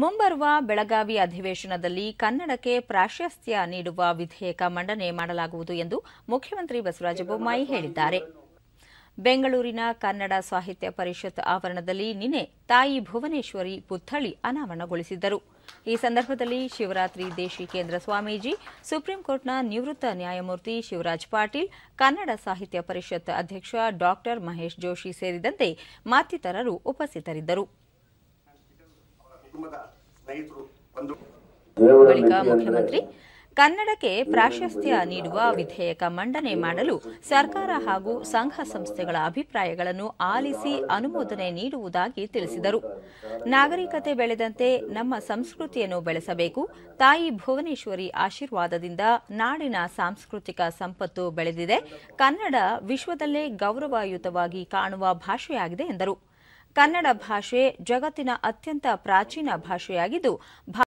ಮುಂಬರುವ ಬೆಳಗಾವಿ ಅಧಿವೇಶನದಲ್ಲಿ ಕನ್ನಡಕ್ಕೆ ಪ್ರಾಶಸ್ತ್ಯ ನೀಡುವ ವಿಧೇಯಕ ಮಂಡನೆ ಮಾಡಲಾಗುವುದು ಎಂದು ಮುಖ್ಯಮಂತ್ರಿ ಬಸವರಾಜ ಬೊಮ್ಮಾಯಿ ಹೇಳಿದ್ದಾರೆ ಬೆಂಗಳೂರಿನ ಕನ್ನಡ ಸಾಹಿತ್ಯ ಪರಿಷತ್ ಆವರಣದಲ್ಲಿ ನಿನ್ನೆ ತಾಯಿ ಭುವನೇಶ್ವರಿ ಪುತ್ಥಳಿ ಅನಾವರಣಗೊಳಿಸಿದ್ದರು ಈ ಸಂದರ್ಭದಲ್ಲಿ ಶಿವರಾತ್ರಿ ದೇಶಿಕೇಂದ್ರ ಸ್ವಾಮೀಜಿ ಸುಪ್ರೀಂ ಕೋರ್ಟ್ನ ನಿವೃತ್ತ ನ್ಯಾಯಮೂರ್ತಿ ಶಿವರಾಜ್ ಪಾಟೀಲ್ ಕನ್ನಡ ಸಾಹಿತ್ಯ ಪರಿಷತ್ ಅಧ್ಯಕ್ಷ ಡಾ ಮಹೇಶ್ ಜೋಶಿ ಸೇರಿದಂತೆ ಮತ್ತಿತರರು ಉಪಸ್ಥಿತರಿದ್ದರು ಬಳಿಕ ಮುಖ್ಯಮಂತ್ರಿ ಕನ್ನಡಕ್ಕೆ ಪ್ರಾಶಸ್ತ್ಯ ನೀಡುವ ವಿಧೇಯಕ ಮಂಡನೆ ಮಾಡಲು ಸರ್ಕಾರ ಹಾಗೂ ಸಂಘ ಸಂಸ್ಥೆಗಳ ಅಭಿಪ್ರಾಯಗಳನ್ನು ಆಲಿಸಿ ಅನುಮೋದನೆ ನೀಡುವುದಾಗಿ ತಿಳಿಸಿದರು ನಾಗರಿಕತೆ ಬೆಳೆದಂತೆ ನಮ್ಮ ಸಂಸ್ಕೃತಿಯನ್ನು ಬೆಳೆಸಬೇಕು ತಾಯಿ ಭುವನೇಶ್ವರಿ ಆಶೀರ್ವಾದದಿಂದ ನಾಡಿನ ಸಾಂಸ್ಕೃತಿಕ ಸಂಪತ್ತು ಬೆಳೆದಿದೆ ಕನ್ನಡ ವಿಶ್ವದಲ್ಲೇ ಗೌರವಯುತವಾಗಿ ಕಾಣುವ ಭಾಷೆಯಾಗಿದೆ ಎಂದರು ಕನ್ನಡ ಭಾಷೆ ಜಗತ್ತಿನ ಅತ್ಯಂತ ಪ್ರಾಚೀನ ಭಾಷೆಯಾಗಿದ್ದು